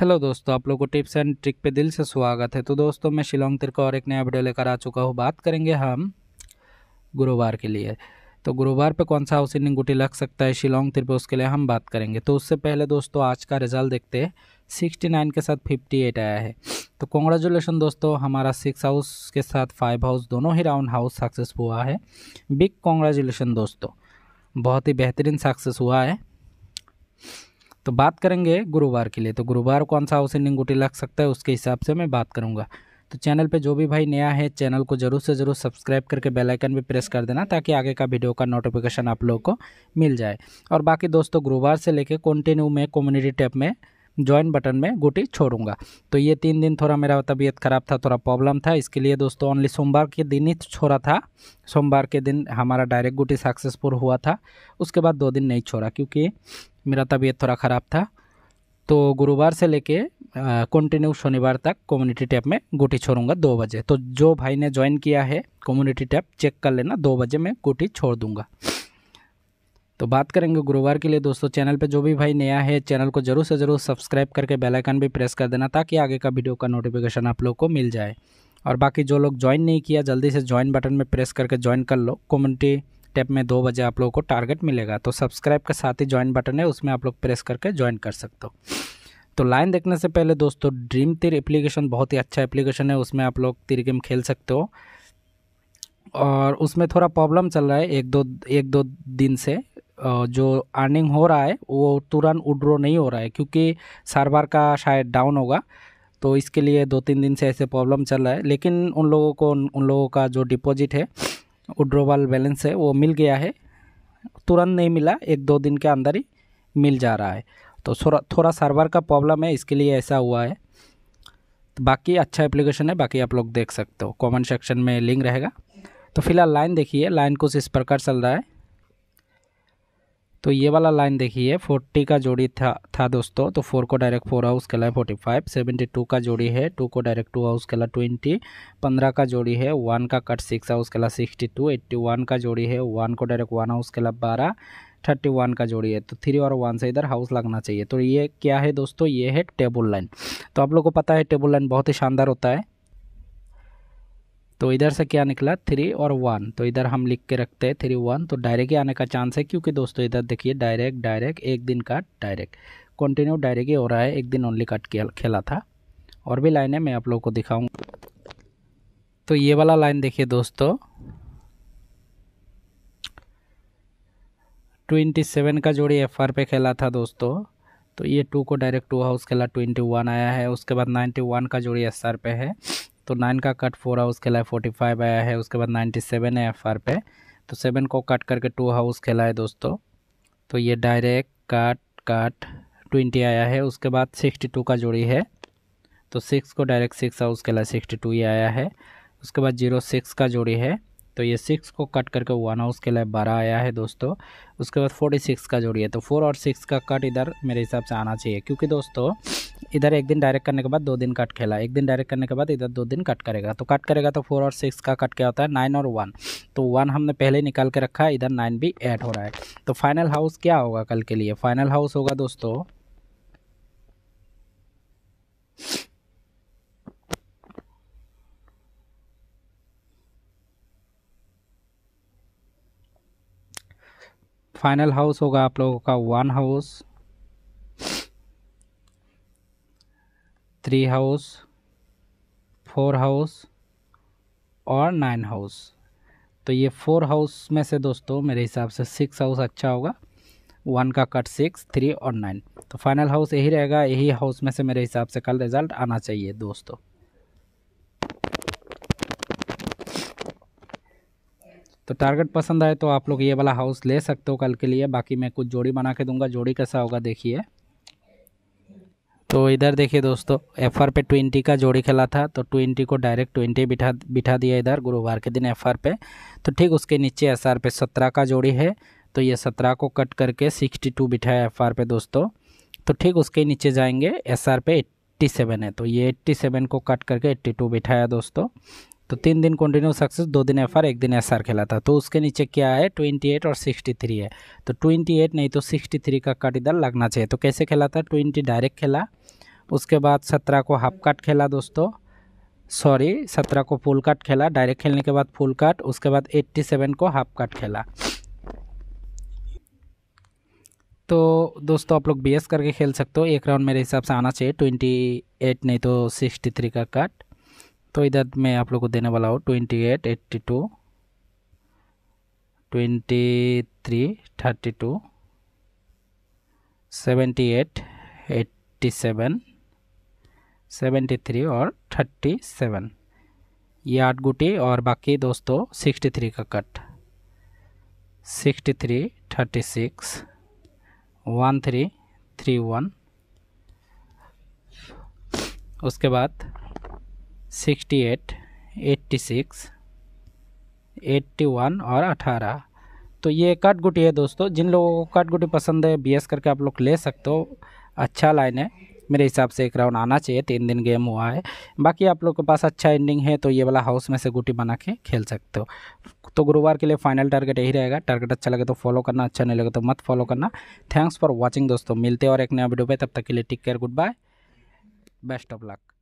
hello दोस्तों आप लोगों को टिप्स एंड ट्रिक पे दिल से स्वागत है तो दोस्तों मैं शिलोंग तिरका और एक नया वीडियो लेकर आ चुका हूँ बात करेंगे हम गुरुवार के लिए तो गुरुवार पे कौन सा हाउस इनिंग गुटी लग सकता है शिलोंग तिर पे उसके लिए हम बात करेंगे तो उससे पहले दोस्तों आज का रिजल्ट देखते हैं सिक्सटी नाइन के साथ फिफ्टी एट आया है तो कॉन्ग्रेचुलेसन दोस्तों हमारा सिक्स हाउस के साथ फाइव हाउस दोनों ही राउंड हाउस सक्सेस हुआ है बिग कॉन्ग्रेचुलेसन दोस्तों बहुत ही बेहतरीन सक्सेस हुआ है तो बात करेंगे गुरुवार के लिए तो गुरुवार कौन सा हाउस इनिंग गुटी लग सकता है उसके हिसाब से मैं बात करूँगा तो चैनल पे जो भी भाई नया है चैनल को ज़रूर से ज़रूर सब्सक्राइब करके बेल आइकन भी प्रेस कर देना ताकि आगे का वीडियो का नोटिफिकेशन आप लोगों को मिल जाए और बाकी दोस्तों गुरुवार से लेके कंटिन्यू में कम्युनिटी टैप में ज्वाइन बटन में गुटी छोड़ूंगा तो ये तीन दिन थोड़ा मेरा तबीयत ख़राब था थोड़ा प्रॉब्लम था इसके लिए दोस्तों ओनली सोमवार के दिन ही छोड़ा था सोमवार के दिन हमारा डायरेक्ट गुटी सक्सेसफुल हुआ था उसके बाद दो दिन नहीं छोड़ा क्योंकि मेरा तबीयत थोड़ा ख़राब था तो गुरुवार से लेके कंटिन्यू शनिवार तक कम्युनिटी टैब में गुटी छोड़ूंगा दो बजे तो जो भाई ने ज्वाइन किया है कम्युनिटी टैब चेक कर लेना दो बजे मैं गुटी छोड़ दूंगा तो बात करेंगे गुरुवार के लिए दोस्तों चैनल पे जो भी भाई नया है चैनल को ज़रूर से ज़रूर सब्सक्राइब करके बेल आइकन भी प्रेस कर देना ताकि आगे का वीडियो का नोटिफिकेशन आप लोग को मिल जाए और बाकी जो लोग ज्वाइन नहीं किया जल्दी से ज्वाइन बटन में प्रेस करके ज्वाइन कर लो कम्युनिटी स्टेप में दो बजे आप लोगों को टारगेट मिलेगा तो सब्सक्राइब के साथ ही ज्वाइन बटन है उसमें आप लोग प्रेस करके ज्वाइन कर सकते हो तो लाइन देखने से पहले दोस्तों ड्रीम तिर एप्लीकेशन बहुत ही अच्छा एप्लीकेशन है उसमें आप लोग तिर गेम खेल सकते हो और उसमें थोड़ा प्रॉब्लम चल रहा है एक दो एक दो दिन से जो अर्निंग हो रहा है वो तुरंत उड्रो नहीं हो रहा है क्योंकि सर्वर का शायद डाउन होगा तो इसके लिए दो तीन दिन से ऐसे प्रॉब्लम चल रहा है लेकिन उन लोगों को उन लोगों का जो डिपॉजिट है उड्रोवाल बैलेंस है वो मिल गया है तुरंत नहीं मिला एक दो दिन के अंदर ही मिल जा रहा है तो थोड़ा थोड़ा सर्वर का प्रॉब्लम है इसके लिए ऐसा हुआ है तो बाकी अच्छा एप्लीकेशन है बाकी आप लोग देख सकते हो कमेंट सेक्शन में लिंक रहेगा तो फिलहाल लाइन देखिए लाइन कुछ इस प्रकार चल रहा है तो ये वाला लाइन देखिए फोर्टी का जोड़ी था था दोस्तों तो फोर को डायरेक्ट फोर हाउस के है फोर्टी फाइव सेवेंटी टू का जोड़ी है टू को डायरेक्ट टू हाउस के लिए ट्वेंटी पंद्रह का जोड़ी है वन का कट सिक्स हाउस कहला सिक्सटी टू एट्टी वन का जोड़ी है वन को डायरेक्ट वन हाउस के कहला बारह थर्टी वन का जोड़ी है तो थ्री और वन से इधर हाउस लगना चाहिए तो ये क्या है दोस्तों ये है टेबल लाइन तो आप लोग को पता है टेबल लाइन बहुत ही शानदार होता है तो इधर से क्या निकला थ्री और वन तो इधर हम लिख के रखते हैं थ्री वन तो डायरेक्ट ही आने का चांस है क्योंकि दोस्तों इधर देखिए डायरेक्ट डायरेक्ट एक दिन का डायरेक्ट कंटिन्यू डायरेक्ट ही हो रहा है एक दिन ओनली कट खेला था और भी लाइनें मैं आप लोग को दिखाऊंगा तो ये वाला लाइन देखिए दोस्तों ट्वेंटी सेवन का जोड़ी एफ आर पे खेला था दोस्तों तो ये टू को डायरेक्ट टू हाउस खेला ट्वेंटी वन आया है उसके बाद नाइन्टी वन का जोड़ी एस आर पे है तो नाइन का कट फोर हाउस खेला है फोर्टी फाइव आया है उसके बाद नाइन्टी सेवन है एफ आर पे तो सेवन को कट करके टू हाउस खेला है दोस्तों तो ये डायरेक्ट काट काट ट्वेंटी आया है उसके बाद सिक्सटी टू का जोड़ी है तो सिक्स को डायरेक्ट सिक्स हाउस खेला सिक्सटी टू ये आया है उसके बाद जीरो सिक्स का जोड़ी है तो ये सिक्स को कट करके वन हाउस के लिए बारह आया है दोस्तों उसके बाद फोर्टी सिक्स का जोड़िए तो फोर और सिक्स का कट इधर मेरे हिसाब से आना चाहिए क्योंकि दोस्तों इधर एक दिन डायरेक्ट करने के बाद दो दिन कट खेला एक दिन डायरेक्ट करने के बाद इधर दो दिन कट करेगा तो कट करेगा तो फोर और सिक्स का कट क्या होता है नाइन और वन तो वन हमने पहले निकाल के रखा है इधर नाइन भी ऐड हो रहा है तो फाइनल हाउस क्या होगा कल के लिए फाइनल हाउस होगा दोस्तों फाइनल हाउस होगा आप लोगों का one house three house four house और नाइन हाउस तो ये फोर हाउस में से दोस्तों मेरे हिसाब से सिक्स हाउस अच्छा होगा वन का कट सिक्स थ्री और नाइन तो फाइनल हाउस यही रहेगा यही हाउस में से मेरे हिसाब से कल रिज़ल्ट आना चाहिए दोस्तों तो टारगेट पसंद आए तो आप लोग ये वाला हाउस ले सकते हो कल के लिए बाकी मैं कुछ जोड़ी बना के दूंगा जोड़ी कैसा होगा देखिए तो इधर देखिए दोस्तों एफ आर पे ट्वेंटी का जोड़ी खेला था तो ट्वेंटी को डायरेक्ट ट्वेंटी बिठा बिठा दिया इधर गुरुवार के दिन एफ आर पे तो ठीक उसके नीचे एस आर पे सत्रह का जोड़ी है तो ये सत्रह को कट करके सिक्सटी टू बिठाया एफ आर पे दोस्तों तो ठीक उसके नीचे जाएंगे एस आर पे एट्टी सेवन है तो ये एट्टी सेवन को कट करके एट्टी टू बिठाया दोस्तों तो तीन दिन कंटिन्यू सक्सेस दो दिन एफआर एक दिन एसआर खेला था तो उसके नीचे क्या है ट्वेंटी एट और सिक्सटी थ्री है तो ट्वेंटी एट नहीं तो सिक्सटी थ्री का कट इधर लगना चाहिए तो कैसे खेला था ट्वेंटी डायरेक्ट खेला उसके बाद सत्रह को हाफ कट खेला दोस्तों सॉरी सत्रह को फुल कट खेला डायरेक्ट खेलने के बाद फुल कट उसके बाद एट्टी सेवन को हाफ कट खेला तो दोस्तों आप लोग बी करके खेल सकते हो एक राउंड मेरे हिसाब से आना चाहिए ट्वेंटी एट नहीं तो सिक्सटी थ्री का कट तो इधर मैं आप लोग को देने वाला हूँ twenty eight eighty two twenty three thirty two seventy eight eighty seven seventy three और थर्टी सेवन ये आठ गुटी और बाकी दोस्तों सिक्सटी थ्री का cut sixty three thirty six one three three one उसके बाद sixty eight eighty six eighty one और अठारह तो ये कट गुटी है दोस्तों जिन लोगों को कट गुटी पसंद है बी एस करके आप लोग ले सकते हो अच्छा लाइन है मेरे हिसाब से एक राउंड आना चाहिए तीन दिन गेम हुआ है बाकी आप लोग के पास अच्छा एंडिंग है तो ये वाला हाउस में से गुटी बना के खेल सकते हो तो गुरुवार के लिए फाइनल टारगेट यही रहेगा टारगेट अच्छा लगे तो फॉलो करना अच्छा नहीं लगे तो मत फॉलो करना थैंक्स फॉर वॉचिंग दोस्तों मिलते हैं और एक नया वीडियो पर तब तक के लिए take care goodbye best of luck